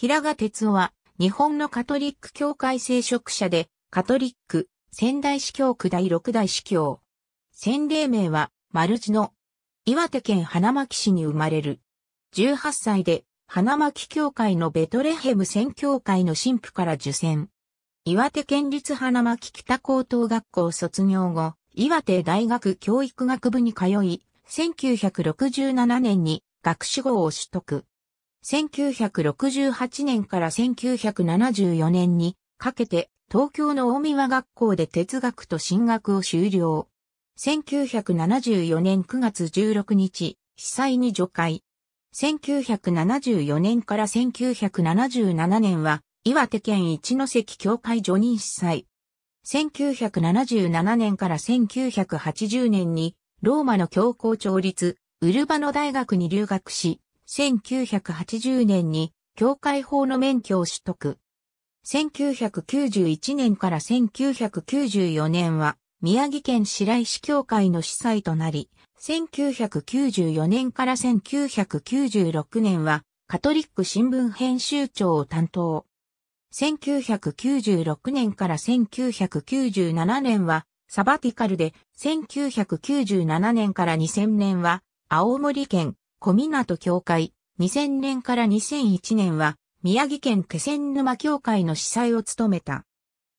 平賀哲夫は、日本のカトリック教会聖職者で、カトリック、仙台市教区第六代市教。洗礼名は、丸地の、岩手県花巻市に生まれる。18歳で、花巻教会のベトレヘム宣教会の神父から受選。岩手県立花巻北高等学校卒業後、岩手大学教育学部に通い、1967年に学士号を取得。1968年から1974年にかけて東京の大宮学校で哲学と進学を修了。1974年9月16日、被災に除会。1974年から1977年は岩手県一関教会除任司祭。1977年から1980年にローマの教皇調律、ウルバノ大学に留学し、1980年に教会法の免許を取得。1991年から1994年は宮城県白石教会の司祭となり、1994年から1996年はカトリック新聞編集長を担当。1996年から1997年はサバティカルで1997年から2000年は青森県小湊教会、2000年から2001年は、宮城県気仙沼教会の司祭を務めた。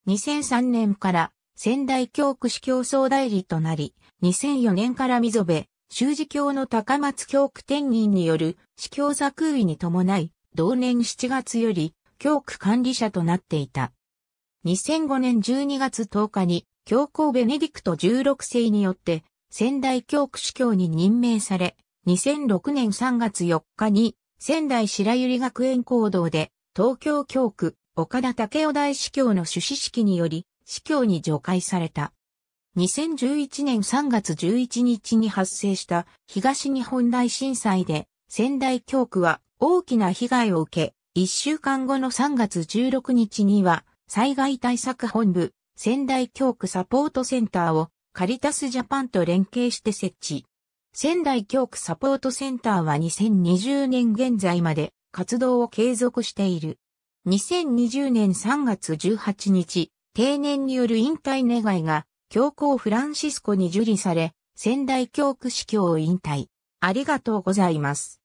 2003年から仙台教区司教総代理となり、2004年から溝部、修士教の高松教区天人による司教座空位に伴い、同年7月より教区管理者となっていた。2005年12月10日に教皇ベネディクト16世によって仙台教区司教に任命され、2006年3月4日に仙台白百合学園講堂で東京教区岡田武雄大司教の趣旨式により司教に除外された。2011年3月11日に発生した東日本大震災で仙台教区は大きな被害を受け、1週間後の3月16日には災害対策本部仙台教区サポートセンターをカリタスジャパンと連携して設置。仙台教区サポートセンターは2020年現在まで活動を継続している。2020年3月18日、定年による引退願いが教皇フランシスコに受理され、仙台教区司教を引退。ありがとうございます。